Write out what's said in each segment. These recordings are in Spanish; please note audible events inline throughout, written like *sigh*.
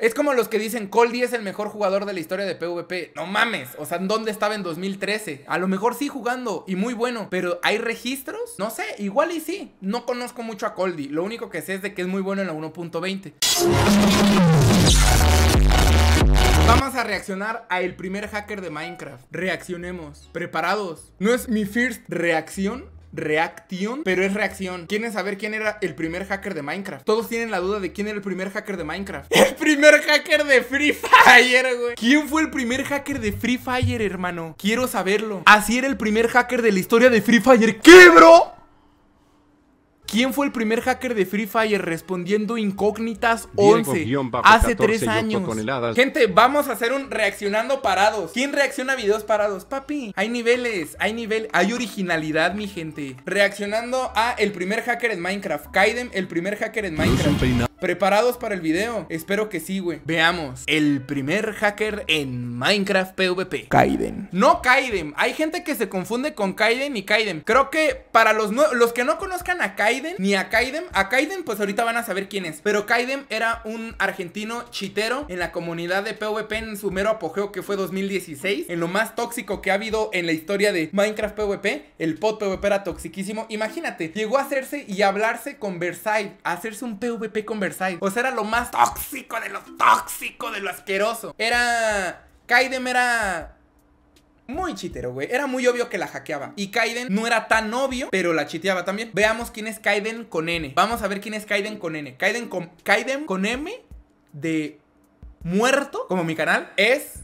Es como los que dicen Coldi es el mejor jugador de la historia de PvP. No mames, o sea, ¿dónde estaba en 2013? A lo mejor sí jugando y muy bueno, pero ¿hay registros? No sé, igual y sí. No conozco mucho a Coldi, lo único que sé es de que es muy bueno en la 1.20. Vamos a reaccionar a el primer hacker de Minecraft. Reaccionemos. ¿Preparados? ¿No es mi first reacción? Reacción, pero es reacción. ¿Quieren saber quién era el primer hacker de Minecraft? Todos tienen la duda de quién era el primer hacker de Minecraft. *laughs* El primer hacker de Free Fire, güey. ¿Quién fue el primer hacker de Free Fire, hermano? Quiero saberlo. Así era el primer hacker de la historia de Free Fire. ¿Qué, bro? ¿Quién fue el primer hacker de Free Fire respondiendo incógnitas 11 hace tres años? Gente, vamos a hacer un reaccionando parados. ¿Quién reacciona a videos parados? Papi, hay niveles, hay nivel, hay originalidad, mi gente. Reaccionando a el primer hacker en Minecraft, Kaiden, el primer hacker en Minecraft. ¿Preparados para el video? Espero que sí, güey. Veamos. El primer hacker en Minecraft PvP. Kaiden. No Kaiden. Hay gente que se confunde con Kaiden y Kaiden. Creo que para los, los que no conozcan a Kaiden ni a Kaiden. A Kaiden, pues ahorita van a saber quién es. Pero Kaiden era un argentino chitero en la comunidad de PvP en su mero apogeo que fue 2016. En lo más tóxico que ha habido en la historia de Minecraft PvP. El pod PvP era toxiquísimo. Imagínate, llegó a hacerse y hablarse con Versailles. A hacerse un PvP con Versailles. O sea, era lo más tóxico de lo tóxico, de lo asqueroso. Era. Kaiden era muy chitero, güey. Era muy obvio que la hackeaba. Y Kaiden no era tan obvio, pero la chiteaba también. Veamos quién es Kaiden con N. Vamos a ver quién es Kaiden con N. Kaiden con, Kaiden con M de muerto, como mi canal, es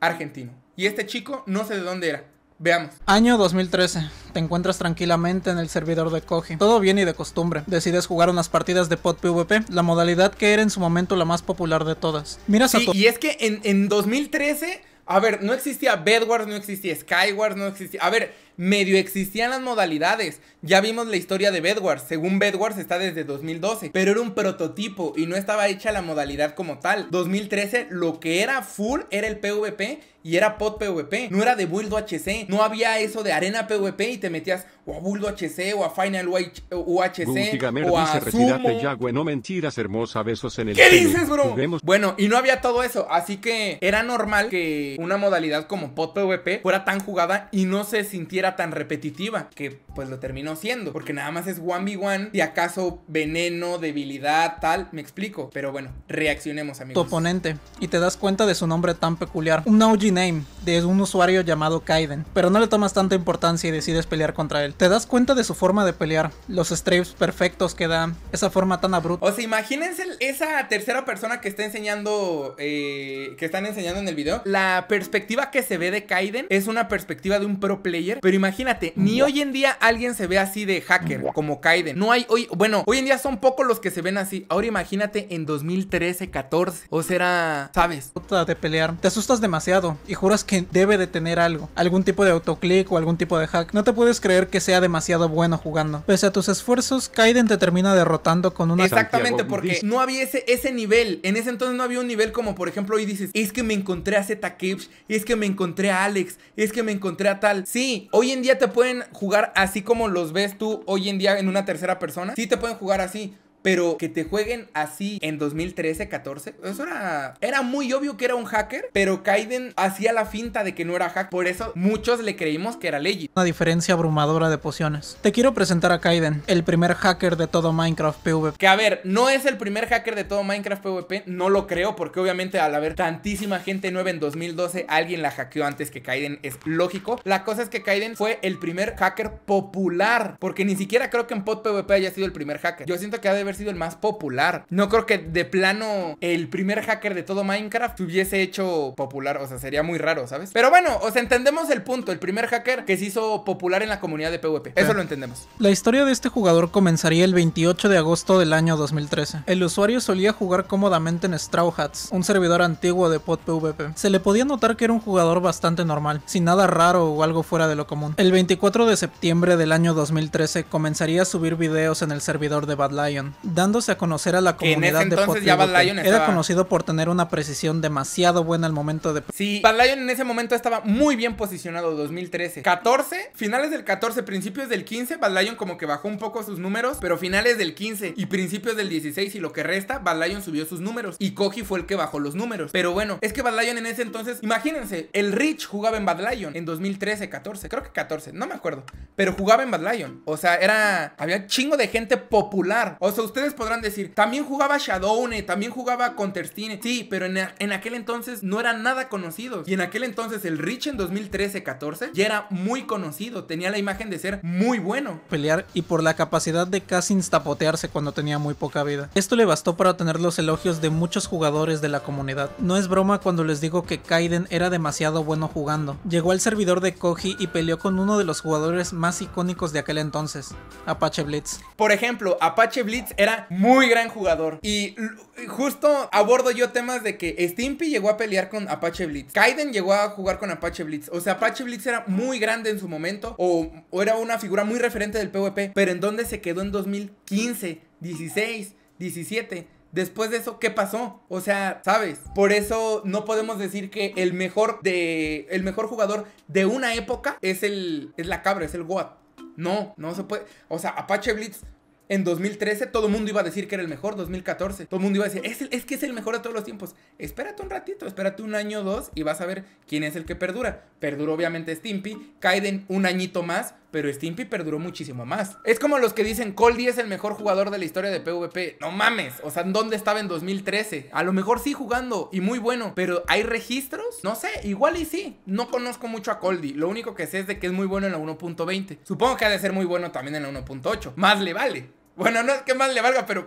argentino. Y este chico no sé de dónde era. Veamos. Año 2013. Te encuentras tranquilamente en el servidor de Koji. Todo bien y de costumbre. Decides jugar unas partidas de pot PvP, la modalidad que era en su momento la más popular de todas. Mira sí, Y es que en, en 2013 a ver, no existía Bedwars, no existía Skywars, no existía. A ver, medio existían las modalidades. Ya vimos la historia de Bedwars, según Bedwars está desde 2012, pero era un prototipo y no estaba hecha la modalidad como tal. 2013 lo que era full era el PvP y era pod PvP, no era de build HC, no había eso de arena PvP y te metías o a build HC o a final eh, UHC o no mentiras, hermosa, besos en el ¿Qué dices, bro? Bueno, y no había todo eso, así que era normal que una modalidad como pod PvP fuera tan jugada y no se sintiera era tan repetitiva, que pues lo terminó siendo, porque nada más es 1v1, Y acaso veneno, debilidad, tal, me explico. Pero bueno, reaccionemos, amigos. Tu oponente, y te das cuenta de su nombre tan peculiar, un OG name de un usuario llamado Kaiden, pero no le tomas tanta importancia y decides pelear contra él. Te das cuenta de su forma de pelear, los strips perfectos que dan esa forma tan abrupta. O sea, imagínense esa tercera persona que está enseñando, eh, que están enseñando en el video. La perspectiva que se ve de Kaiden es una perspectiva de un pro player, pero imagínate, ni hoy en día alguien se ve así de hacker como Kaiden. No hay hoy, bueno, hoy en día son pocos los que se ven así. Ahora imagínate en 2013, 14. O será, ¿sabes? de pelear. Te asustas demasiado y juras que debe de tener algo. Algún tipo de autoclick o algún tipo de hack. No te puedes creer que sea demasiado bueno jugando. Pese a tus esfuerzos, Kaiden te termina derrotando con una... Exactamente, porque no había ese, nivel. En ese entonces no había un nivel como, por ejemplo, hoy dices, es que me encontré a Z Kips, es que me encontré a Alex, es que me encontré a tal. Sí, Hoy en día te pueden jugar así como los ves tú hoy en día en una tercera persona. Sí te pueden jugar así. Pero que te jueguen así en 2013, 14, eso era, era muy obvio que era un hacker, pero Kaiden hacía la finta de que no era hack. Por eso muchos le creímos que era ley Una diferencia abrumadora de pociones. Te quiero presentar a Kaiden, el primer hacker de todo Minecraft PvP. Que a ver, no es el primer hacker de todo Minecraft PvP, no lo creo, porque obviamente al haber tantísima gente nueva en 2012, alguien la hackeó antes que Kaiden, es lógico. La cosa es que Kaiden fue el primer hacker popular, porque ni siquiera creo que en PvP haya sido el primer hacker. Yo siento que ha de sido el más popular. No creo que de plano el primer hacker de todo Minecraft se hubiese hecho popular. O sea, sería muy raro, ¿sabes? Pero bueno, o sea, entendemos el punto. El primer hacker que se hizo popular en la comunidad de PvP. Eso lo entendemos. La historia de este jugador comenzaría el 28 de agosto del año 2013. El usuario solía jugar cómodamente en Straw Hats, un servidor antiguo de PVP Se le podía notar que era un jugador bastante normal, sin nada raro o algo fuera de lo común. El 24 de septiembre del año 2013 comenzaría a subir videos en el servidor de Bad Lion dándose a conocer a la comunidad en ese entonces de ya era conocido por tener una precisión demasiado buena al momento de Sí, Bad en ese momento estaba muy bien posicionado 2013. 14, finales del 14, principios del 15, Bad Lion como que bajó un poco sus números, pero finales del 15 y principios del 16 y lo que resta, Bad Lion subió sus números y Koji fue el que bajó los números. Pero bueno, es que Bad Lion en ese entonces, imagínense, el Rich jugaba en Bad Lion en 2013, 14, creo que 14, no me acuerdo, pero jugaba en Bad Lion. O sea, era había chingo de gente popular. O sea, ustedes podrán decir, también jugaba Shadowne, también jugaba Terstine Sí, pero en, aquel entonces no eran nada conocidos. Y en aquel entonces el Rich en 2013-14 ya era muy conocido, tenía la imagen de ser muy bueno. Pelear y por la capacidad de casi instapotearse cuando tenía muy poca vida. Esto le bastó para tener los elogios de muchos jugadores de la comunidad. No es broma cuando les digo que Kaiden era demasiado bueno jugando. Llegó al servidor de Koji y peleó con uno de los jugadores más icónicos de aquel entonces, Apache Blitz. Por ejemplo, Apache Blitz era muy gran jugador. Y justo abordo yo temas de que Stimpy llegó a pelear con Apache Blitz. Kaiden llegó a jugar con Apache Blitz. O sea, Apache Blitz era muy grande en su momento o, era una figura muy referente del PvP. Pero en dónde se quedó en 2015, 16, 17. Después de eso, ¿qué pasó? O sea, ¿sabes? Por eso no podemos decir que el mejor de. El mejor jugador de una época es el. es la cabra, es el Goat. No, no se puede. O sea, Apache Blitz en 2013 todo el mundo iba a decir que era el mejor, 2014 todo el mundo iba a decir, es, que es el mejor de todos los tiempos. Espérate un ratito, espérate un año o dos y vas a ver quién es el que perdura. Perduró obviamente Stimpy, Kaiden un añito más, pero Stimpy perduró muchísimo más. Es como los que dicen, Coldy es el mejor jugador de la historia de PvP. No mames, o sea, ¿dónde estaba en 2013? A lo mejor sí jugando y muy bueno, pero ¿hay registros? No sé, igual y sí. No conozco mucho a Coldy, lo único que sé es de que es muy bueno en la 1.20. Supongo que ha de ser muy bueno también en la 1.8. Más le vale. Bueno, no es que más le valga, pero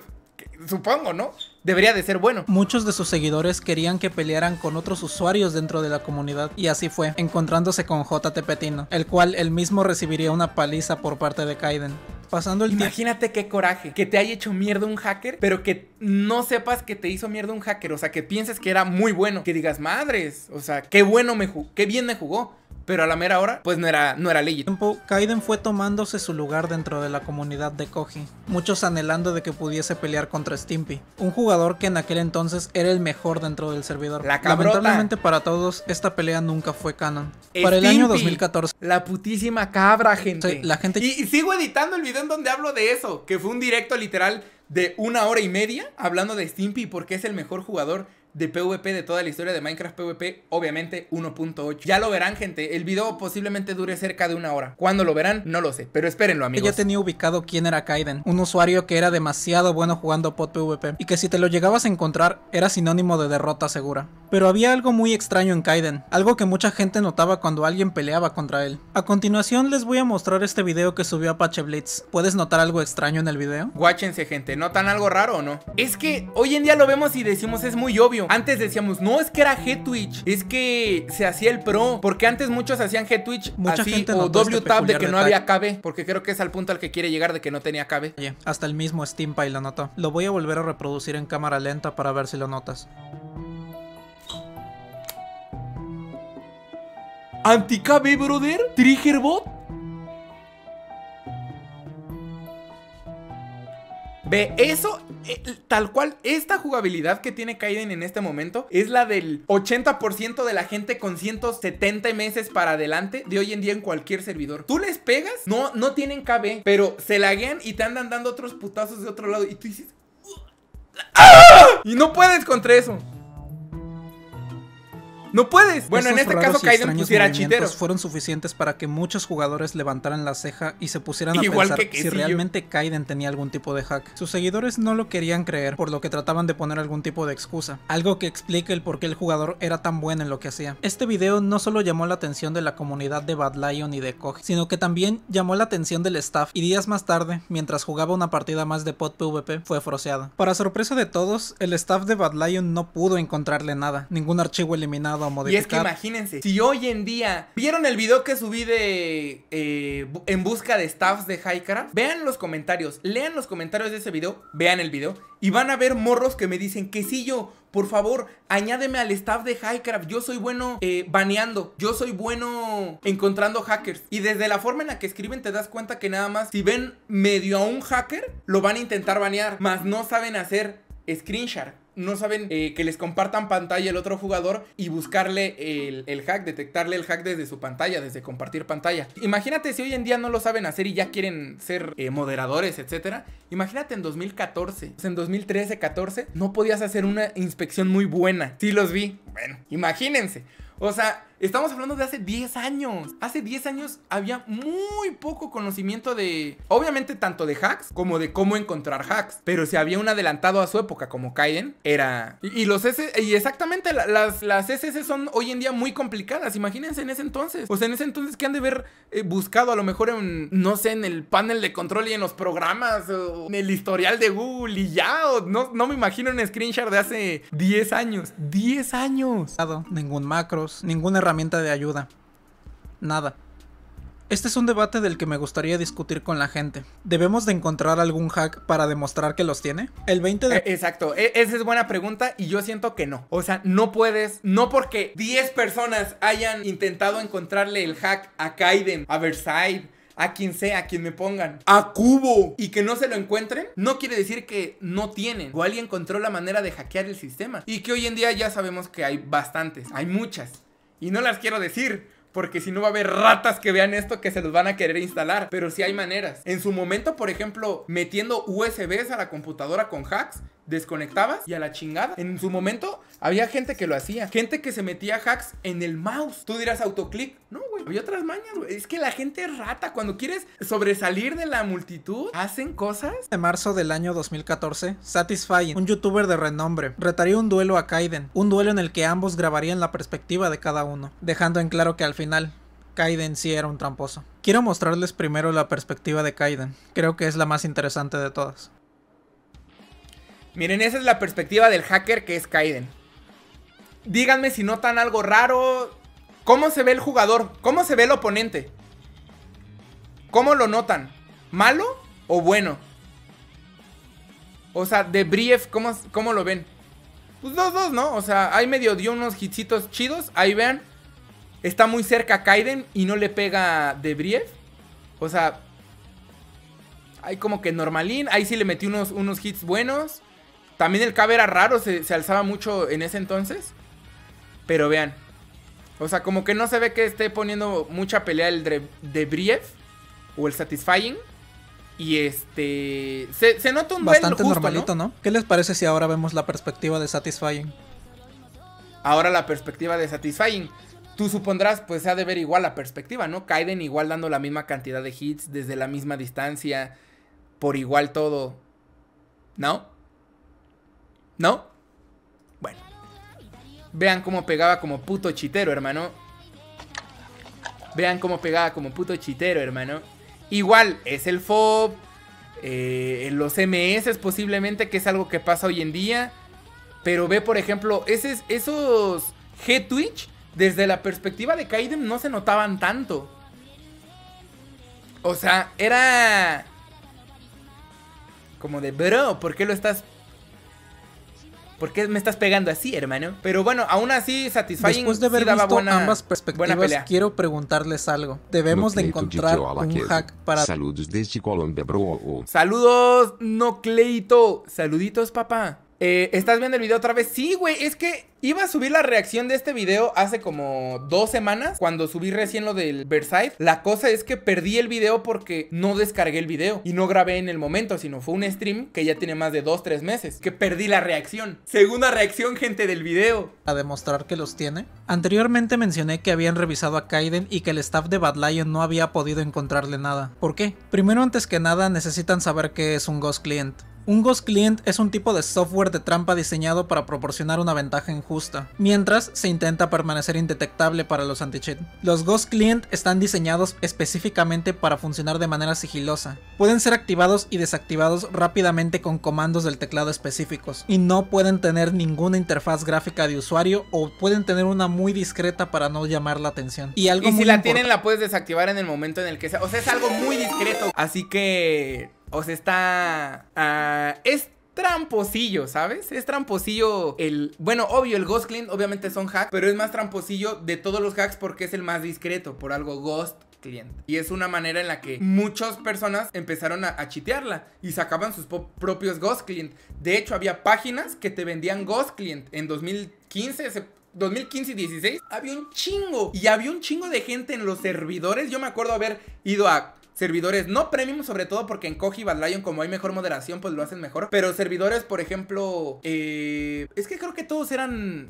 supongo, ¿no? Debería de ser bueno. Muchos de sus seguidores querían que pelearan con otros usuarios dentro de la comunidad y así fue, encontrándose con J.T. Petino, el cual él mismo recibiría una paliza por parte de Kaiden. Pasando el Imagínate qué coraje, que te haya hecho mierda un hacker, pero que no sepas que te hizo mierda un hacker, o sea, que pienses que era muy bueno, que digas, madres, o sea, qué bueno me jugó, qué bien me jugó pero a la mera hora, pues no era, no era legit. Tiempo, Kaiden fue tomándose su lugar dentro de la comunidad de Koji, muchos anhelando de que pudiese pelear contra Stimpy, un jugador que en aquel entonces era el mejor dentro del servidor. La Lamentablemente para todos, esta pelea nunca fue canon. para el año 2014. La putísima cabra, gente. Y, y sigo editando el video en donde hablo de eso, que fue un directo literal de una hora y media hablando de Stimpy porque es el mejor jugador de PvP de toda la historia de Minecraft PvP, obviamente 1.8. Ya lo verán, gente. El video posiblemente dure cerca de una hora. Cuando lo verán, no lo sé, pero espérenlo, amigos. Ya tenía ubicado quién era Kaiden, un usuario que era demasiado bueno jugando pot PvP y que si te lo llegabas a encontrar era sinónimo de derrota segura. Pero había algo muy extraño en Kaiden, algo que mucha gente notaba cuando alguien peleaba contra él. A continuación les voy a mostrar este video que subió Apache Blitz. ¿Puedes notar algo extraño en el video? Guáchense, gente, ¿notan algo raro o no? Es que hoy en día lo vemos y decimos es muy obvio antes decíamos, no, es que era G-Twitch. Es que se hacía el pro. Porque antes muchos hacían G-Twitch así o este w de que no había KB. Porque creo que es al punto al que quiere llegar de que no tenía KB. hasta el mismo Steampy lo notó. Lo voy a volver a reproducir en cámara lenta para ver si lo notas. ¿Anti-KB, brother? ¿Triggerbot? Ve, eso, eh, tal cual, esta jugabilidad que tiene Kaiden en este momento es la del 80% de la gente con 170 meses para adelante de hoy en día en cualquier servidor. Tú les pegas, no, no tienen KB, pero se laguean y te andan dando otros putazos de otro lado y tú dices... Uh, ¡Ah! Y no puedes contra eso no puedes. Bueno, en este caso Kaiden pusiera chitero. fueron suficientes para que muchos jugadores levantaran la ceja y se pusieran a pensar si realmente Kaiden tenía algún tipo de hack. Sus seguidores no lo querían creer, por lo que trataban de poner algún tipo de excusa, algo que explique el por qué el jugador era tan bueno en lo que hacía. Este video no solo llamó la atención de la comunidad de Bad Lion y de Koji, sino que también llamó la atención del staff y días más tarde, mientras jugaba una partida más de Pot PvP, fue froseada. Para sorpresa de todos, el staff de Bad Lion no pudo encontrarle nada, ningún archivo eliminado y es que imagínense, si hoy en día vieron el video que subí de eh, en busca de staffs de Highcraft vean los comentarios, lean los comentarios de ese video, vean el video y van a ver morros que me dicen que si yo, por favor, añádeme al staff de Highcraft. Yo soy bueno eh, baneando. Yo soy bueno encontrando hackers. Y desde la forma en la que escriben te das cuenta que nada más si ven medio a un hacker, lo van a intentar banear. Mas no saben hacer screenshot no saben eh, que les compartan pantalla el otro jugador y buscarle el, hack, detectarle el hack desde su pantalla, desde compartir pantalla. Imagínate si hoy en día no lo saben hacer y ya quieren ser eh, moderadores, etcétera. Imagínate en 2014, pues en 2013, 14, no podías hacer una inspección muy buena. Sí los vi. Bueno, imagínense. O sea, Estamos hablando de hace 10 años. Hace 10 años había muy poco conocimiento de, obviamente, tanto de hacks como de cómo encontrar hacks. Pero si había un adelantado a su época como Kaiden, era... Y, los S... Y exactamente, las, SS son hoy en día muy complicadas. Imagínense en ese entonces. O sea, en ese entonces ¿qué han de haber eh, buscado a lo mejor en, no sé, en el panel de control y en los programas, o en el historial de Google y ya. no, no me imagino un screenshot de hace 10 años. 10 años. Ningún macros, ninguna herramienta de ayuda. Nada. Este es un debate del que me gustaría discutir con la gente. ¿Debemos de encontrar algún hack para demostrar que los tiene? El 20 de... Eh, exacto, e-, esa es buena pregunta y yo siento que no. O sea, no puedes, no porque 10 personas hayan intentado encontrarle el hack a Kaiden, a Versailles, a quien sea, a quien me pongan, a cubo y que no se lo encuentren, no quiere decir que no tienen o alguien encontró la manera de hackear el sistema y que hoy en día ya sabemos que hay bastantes, hay muchas. Y no las quiero decir, porque si no va a haber ratas que vean esto que se los van a querer instalar. Pero sí hay maneras. En su momento, por ejemplo, metiendo USBs a la computadora con hacks, desconectabas y a la chingada. En su momento había gente que lo hacía, gente que se metía hacks en el mouse. Tú dirás autoclick. No, güey, había otras mañas, Es que la gente rata. Cuando quieres sobresalir de la multitud, hacen cosas. De marzo del año 2014, Satisfying, un youtuber de renombre, retaría un duelo a Kaiden. Un duelo en el que ambos grabarían la perspectiva de cada uno, dejando en claro que al final Kaiden sí era un tramposo. Quiero mostrarles primero la perspectiva de Kaiden, creo que es la más interesante de todas. Miren, esa es la perspectiva del hacker que es Kaiden. Díganme si notan algo raro. ¿Cómo se ve el jugador? ¿Cómo se ve el oponente? ¿Cómo lo notan? ¿Malo o bueno? O sea, de ¿cómo, lo ven? Pues dos, dos, ¿no? O sea, ahí medio dio unos hitsitos chidos. Ahí vean. Está muy cerca Kaiden y no le pega de O sea, hay como que normalín. Ahí sí le metí unos, unos hits buenos. También el KB era raro, se, alzaba mucho en ese entonces. Pero vean. O sea, como que no se ve que esté poniendo mucha pelea el de, o el Satisfying. Y este. Se, se nota un Bastante normalito, ¿no? ¿no? ¿Qué les parece si ahora vemos la perspectiva de Satisfying? Ahora la perspectiva de Satisfying. Tú supondrás, pues se ha de ver igual la perspectiva, ¿no? Kaiden igual dando la misma cantidad de hits desde la misma distancia, por igual todo. ¿No? ¿No? Bueno. Vean cómo pegaba como puto chitero, hermano. Vean cómo pegaba como puto chitero, hermano. Igual, es el FOB. Eh, los MS posiblemente, que es algo que pasa hoy en día. Pero ve, por ejemplo, esos G-Twitch, desde la perspectiva de Kaiden, no se notaban tanto. O sea, era como de, bro, ¿por qué lo estás ¿Por qué me estás pegando así, hermano? Pero bueno, aún así, Satisfying Después de haber visto ambas perspectivas, quiero preguntarles algo. Debemos de encontrar un hack para... Saludos desde Colombia, bro. Saludos, no Cleito. Saluditos, papá. Eh, ¿Estás viendo el video otra vez? Sí, güey, es que iba a subir la reacción de este video hace como dos semanas, cuando subí recién lo del Versailles. La cosa es que perdí el video porque no descargué el video y no grabé en el momento, sino fue un stream que ya tiene más de dos, tres meses, que perdí la reacción. Segunda reacción, gente, del video. A demostrar que los tiene. Anteriormente mencioné que habían revisado a Kaiden y que el staff de Bad Lion no había podido encontrarle nada. ¿Por qué? Primero, antes que nada, necesitan saber que es un Ghost Client. Un Ghost Client es un tipo de software de trampa diseñado para proporcionar una ventaja injusta, mientras se intenta permanecer indetectable para los anti-cheat. Los Ghost Client están diseñados específicamente para funcionar de manera sigilosa. Pueden ser activados y desactivados rápidamente con comandos del teclado específicos, y no pueden tener ninguna interfaz gráfica de usuario o pueden tener una muy discreta para no llamar la atención. Y algo si la tienen la puedes desactivar en el momento en el que sea, o sea, es algo muy discreto, así que o sea, está... Ah, es tramposillo, ¿sabes? Es tramposillo el... Bueno, obvio, el Ghost Client obviamente son hacks, pero es más tramposillo de todos los hacks porque es el más discreto, por algo Ghost Client. Y es una manera en la que muchas personas empezaron a, chitearla y sacaban sus propios Ghost Client. De hecho, había páginas que te vendían Ghost Client en 2015, 2015 y 16, había un chingo. Y había un chingo de gente en los servidores. Yo me acuerdo haber ido a servidores no premium, sobre todo porque en Koji y Bad Lion, como hay mejor moderación, pues lo hacen mejor. Pero servidores, por ejemplo, eh, es que creo que todos eran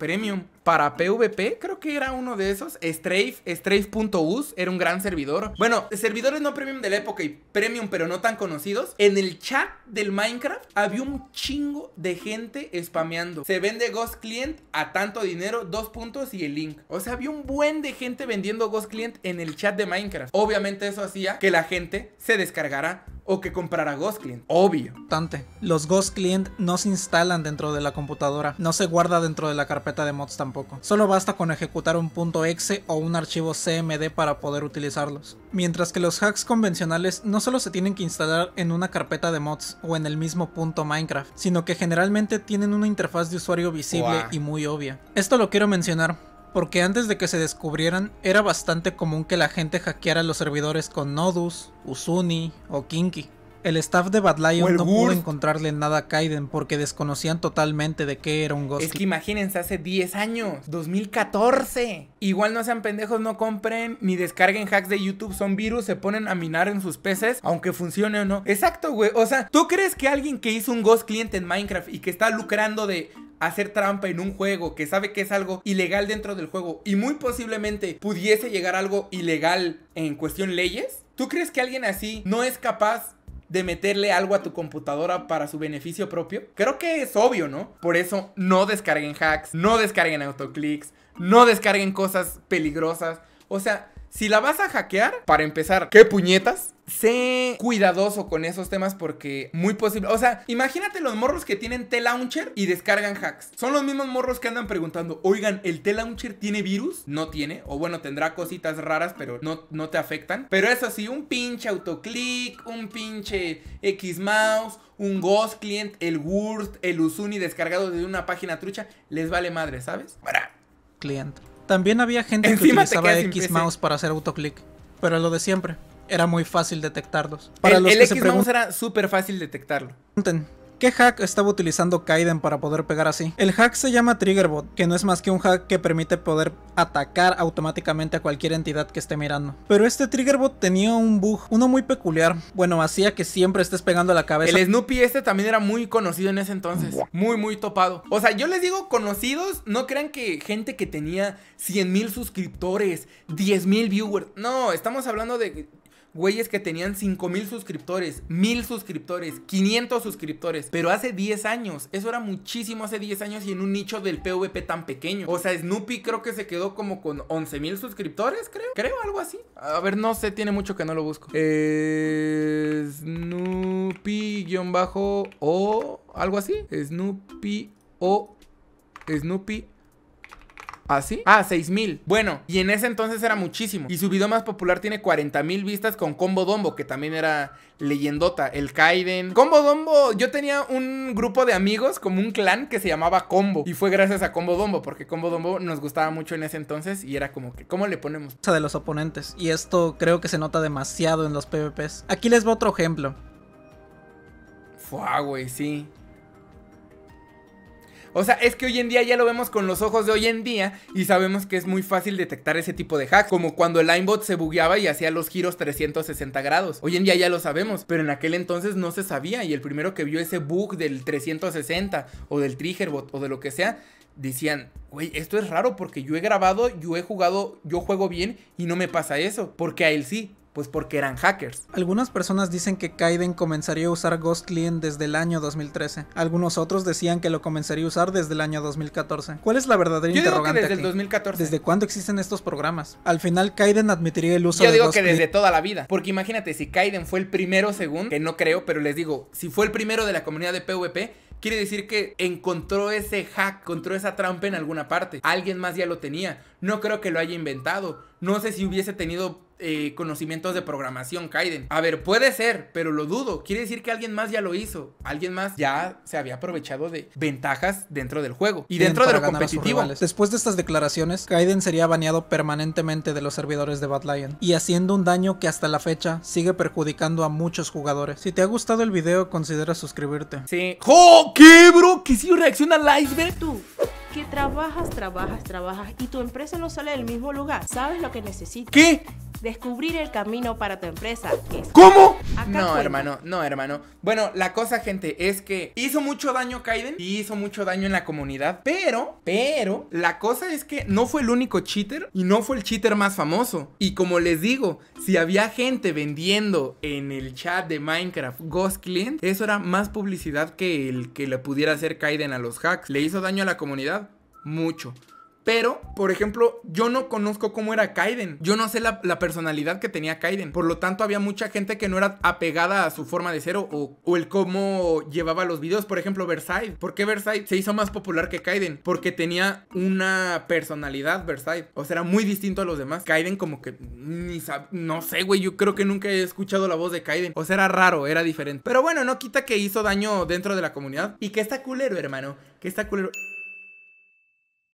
Premium. Para PvP, creo que era uno de esos. Strafe, Strafe.us, era un gran servidor. Bueno, servidores no premium de la época y premium, pero no tan conocidos. En el chat del Minecraft había un chingo de gente spameando. Se vende Ghost Client a tanto dinero, dos puntos y el link. O sea, había un buen de gente vendiendo Ghost Client en el chat de Minecraft. Obviamente eso hacía que la gente se descargara o que comprara Ghost Client, obvio. tante Los Ghost Client no se instalan dentro de la computadora, no se guarda dentro de la carpeta de mods tampoco. Solo basta con ejecutar un punto .exe o un archivo CMD para poder utilizarlos. Mientras que los hacks convencionales no solo se tienen que instalar en una carpeta de mods o en el mismo punto Minecraft, sino que generalmente tienen una interfaz de usuario visible y muy obvia. Esto lo quiero mencionar porque antes de que se descubrieran era bastante común que la gente hackeara los servidores con Nodus, Usuni o Kinky. El staff de Bad Lion no pudo encontrarle nada a Kaiden porque desconocían totalmente de qué era un Ghost. Es que imagínense, hace 10 años, 2014. Igual no sean pendejos, no compren ni descarguen hacks de YouTube, son virus, se ponen a minar en sus peces, aunque funcione o no. Exacto, güey. O sea, ¿tú crees que alguien que hizo un Ghost client en Minecraft y que está lucrando de, hacer trampa en un juego que sabe que es algo ilegal dentro del juego y muy posiblemente pudiese llegar algo ilegal en cuestión leyes, ¿tú crees que alguien así no es capaz de meterle algo a tu computadora para su beneficio propio? Creo que es obvio, ¿no? Por eso no descarguen hacks, no descarguen autoclicks, no descarguen cosas peligrosas. O sea, si la vas a hackear, para empezar, ¿qué puñetas? sé cuidadoso con esos temas porque muy posible. O sea, imagínate los morros que tienen T-Launcher y descargan hacks. Son los mismos morros que andan preguntando, oigan, ¿el T-Launcher tiene virus? No tiene. O bueno, tendrá cositas raras, pero no, no te afectan. Pero eso sí, un pinche autoclick, un pinche X-Mouse, un Ghost Client, el Wurst, el Usuni descargado de una página trucha, les vale madre, ¿sabes? Para. cliente. También había gente que utilizaba X-Mouse para hacer autoclick, pero lo de siempre, era muy fácil detectarlos. Para el, X-Mouse era súper fácil detectarlo. ¿Qué hack estaba utilizando Kaiden para poder pegar así? El hack se llama Triggerbot, que no es más que un hack que permite poder atacar automáticamente a cualquier entidad que esté mirando. Pero este Triggerbot tenía un bug, uno muy peculiar. Bueno, hacía que siempre estés pegando a la cabeza. El Snoopy este también era muy conocido en ese entonces. Muy, muy topado. O sea, yo les digo conocidos, no crean que gente que tenía 100 mil suscriptores, 10 mil viewers. No, estamos hablando de güeyes que tenían mil suscriptores, 1000 suscriptores, 500 suscriptores, pero hace 10 años, eso era muchísimo hace 10 años y en un nicho del PvP tan pequeño. O sea, Snoopy creo que se quedó como con 11000 suscriptores, creo. Creo algo así. A ver, no sé, tiene mucho que no lo busco. Eh, Snoopy-o algo así. Snoopy o Snoopy ¿Ah, sí? Ah, 6000. Bueno, y en ese entonces era muchísimo. Y su video más popular tiene 40.000 vistas con Combo Dombo, que también era leyendota. El Kaiden. Combo Dombo, yo tenía un grupo de amigos, como un clan que se llamaba Combo. Y fue gracias a Combo Dombo, porque Combo Dombo nos gustaba mucho en ese entonces y era como que, ¿cómo le ponemos? De los oponentes. Y esto creo que se nota demasiado en los PvPs. Aquí les va otro ejemplo. Fua, güey, sí. O sea, es que hoy en día ya lo vemos con los ojos de hoy en día y sabemos que es muy fácil detectar ese tipo de hacks, como cuando el linebot se bugueaba y hacía los giros 360 grados. Hoy en día ya lo sabemos, pero en aquel entonces no se sabía y el primero que vio ese bug del 360 o del triggerbot o de lo que sea, decían, güey, esto es raro porque yo he grabado, yo he jugado, yo juego bien y no me pasa eso, porque a él sí. Pues porque eran hackers. Algunas personas dicen que Kaiden comenzaría a usar Ghost Client desde el año 2013. Algunos otros decían que lo comenzaría a usar desde el año 2014. ¿Cuál es la verdadera Yo Digo que desde el 2014. ¿Desde cuándo existen estos programas? Al final, Kaiden admitiría el uso Yo digo que desde toda la vida. Porque imagínate, si Kaiden fue el primero, según, que no creo, pero les digo, si fue el primero de la comunidad de PvP, Quiere decir que encontró ese hack, encontró esa trampa en alguna parte. Alguien más ya lo tenía. No creo que lo haya inventado. No sé si hubiese tenido eh, conocimientos de programación, Kaiden. A ver, puede ser, pero lo dudo. Quiere decir que alguien más ya lo hizo. Alguien más ya se había aprovechado de ventajas dentro del juego y dentro de lo competitivo. Después de estas declaraciones, Kaiden sería baneado permanentemente de los servidores de Bad Lion y haciendo un daño que hasta la fecha sigue perjudicando a muchos jugadores. Si te ha gustado el video, considera suscribirte. Sí. ¡Oh! ¿Qué, bro? ¿Qué si sí reacciona al iceberg? tú? Que trabajas, trabajas, trabajas y tu empresa no sale del mismo lugar. ¿Sabes lo que necesitas? ¿Qué? Descubrir el camino para tu empresa. ¿Cómo? no, hermano, no, hermano. Bueno, la cosa, gente, es que hizo mucho daño Kaiden y hizo mucho daño en la comunidad, pero, pero, la cosa es que no fue el único cheater y no fue el cheater más famoso. Y como les digo, si había gente vendiendo en el chat de Minecraft Ghost Client, eso era más publicidad que el que le pudiera hacer Kaiden a los hacks. Le hizo daño a la comunidad mucho. Pero, por ejemplo, yo no conozco cómo era Kaiden. Yo no sé la, personalidad que tenía Kaiden. Por lo tanto, había mucha gente que no era apegada a su forma de ser o, el cómo llevaba los videos. Por ejemplo, Versailles. ¿Por qué Versailles se hizo más popular que Kaiden? Porque tenía una personalidad Versailles. O sea, era muy distinto a los demás. Kaiden como que ni No sé, güey. Yo creo que nunca he escuchado la voz de Kaiden. O sea, era raro, era diferente. Pero bueno, no quita que hizo daño dentro de la comunidad. Y que está culero, hermano. Que está culero.